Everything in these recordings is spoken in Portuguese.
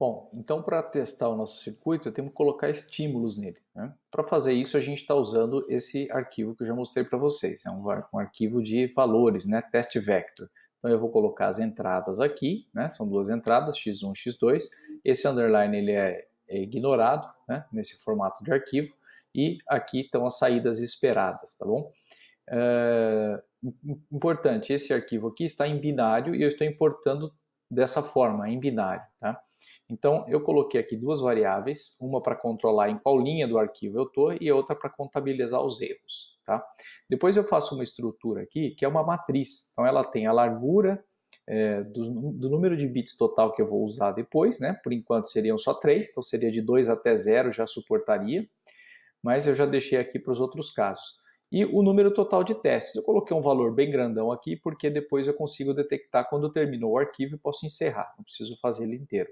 Bom, então para testar o nosso circuito, eu tenho que colocar estímulos nele. Né? Para fazer isso, a gente está usando esse arquivo que eu já mostrei para vocês. É um, um, arquivo de valores, né? test vector. Então eu vou colocar as entradas aqui, né? são duas entradas, x1 e x2. Esse underline ele é, é ignorado né? nesse formato de arquivo. E aqui estão as saídas esperadas, tá bom? É... Importante, esse arquivo aqui está em binário e eu estou importando dessa forma, em binário, tá? Então, eu coloquei aqui duas variáveis, uma para controlar em qual linha do arquivo eu estou e outra para contabilizar os erros. Tá? Depois eu faço uma estrutura aqui, que é uma matriz. Então, ela tem a largura é, do, do, número de bits total que eu vou usar depois, né? por enquanto seriam só três, então seria de 2 até 0, já suportaria, mas eu já deixei aqui para os outros casos. E o número total de testes, eu coloquei um valor bem grandão aqui, porque depois eu consigo detectar quando terminou o arquivo e posso encerrar, não preciso fazer ele inteiro.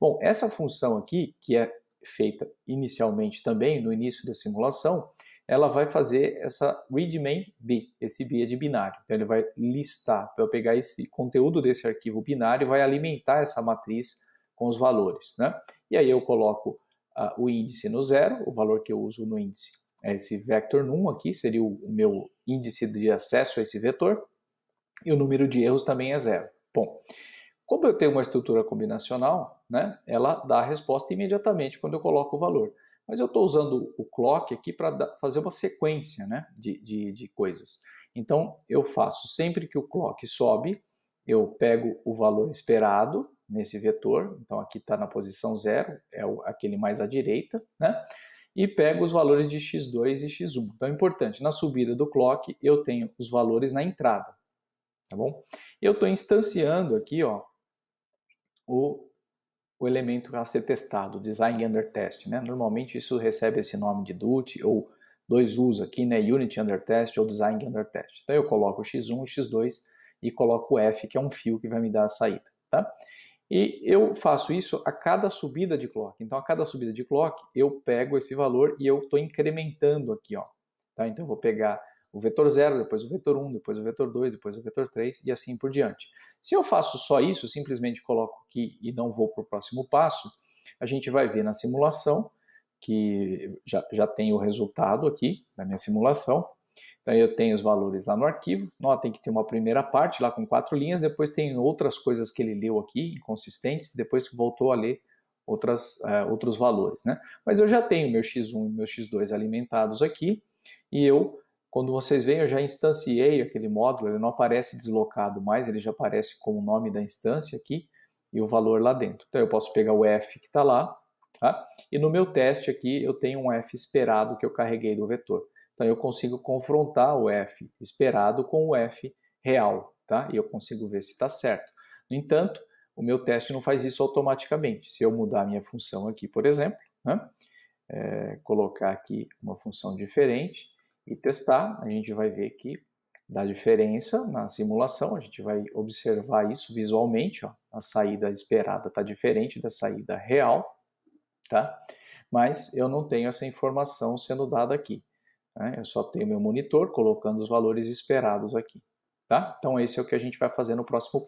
Bom, essa função aqui, que é feita inicialmente também no início da simulação, ela vai fazer essa read main b, esse b é de binário. Então ele vai listar, vai pegar esse conteúdo desse arquivo binário e vai alimentar essa matriz com os valores, né? E aí eu coloco uh, o índice no zero, o valor que eu uso no índice é esse vector num aqui, seria o meu índice de acesso a esse vetor, e o número de erros também é zero. Bom, como eu tenho uma estrutura combinacional, né, ela dá a resposta imediatamente quando eu coloco o valor. Mas eu estou usando o clock aqui para fazer uma sequência né, de, de, de coisas. Então, eu faço sempre que o clock sobe, eu pego o valor esperado nesse vetor, então aqui está na posição zero, é aquele mais à direita, né? e pego os valores de x2 e x1. Então é importante, na subida do clock eu tenho os valores na entrada, tá bom? Eu estou instanciando aqui ó, o, o elemento a ser testado, design under test. Né? Normalmente isso recebe esse nome de DUT ou dois U's aqui, né? Unit under test ou design under test. Então eu coloco o x1, o x2 e coloco o F, que é um fio que vai me dar a saída. Tá? E eu faço isso a cada subida de clock. Então, a cada subida de clock, eu pego esse valor e eu estou incrementando aqui. Ó, tá? Então, eu vou pegar o vetor 0, depois o vetor 1, um, depois o vetor 2, depois o vetor 3 e assim por diante. Se eu faço só isso, simplesmente coloco aqui e não vou para o próximo passo, a gente vai ver na simulação que já, já tem o resultado aqui da minha simulação. Então eu tenho os valores lá no arquivo. Notem que tem uma primeira parte lá com quatro linhas, depois tem outras coisas que ele leu aqui, inconsistentes, depois voltou a ler outras, uh, outros valores. Né? Mas eu já tenho meu x1 e meu x2 alimentados aqui, e eu quando vocês veem, eu já instanciei aquele módulo, ele não aparece deslocado mais, ele já aparece com o nome da instância aqui e o valor lá dentro. Então eu posso pegar o f que está lá, tá? e no meu teste aqui eu tenho um f esperado que eu carreguei do vetor. Então eu consigo confrontar o f esperado com o f real, tá? e eu consigo ver se está certo. No entanto, o meu teste não faz isso automaticamente. Se eu mudar a minha função aqui, por exemplo, né? é, colocar aqui uma função diferente, e testar, a gente vai ver que dá diferença na simulação, a gente vai observar isso visualmente, ó, a saída esperada está diferente da saída real, tá? mas eu não tenho essa informação sendo dada aqui. Né? Eu só tenho meu monitor colocando os valores esperados aqui. Tá? Então esse é o que a gente vai fazer no próximo passo.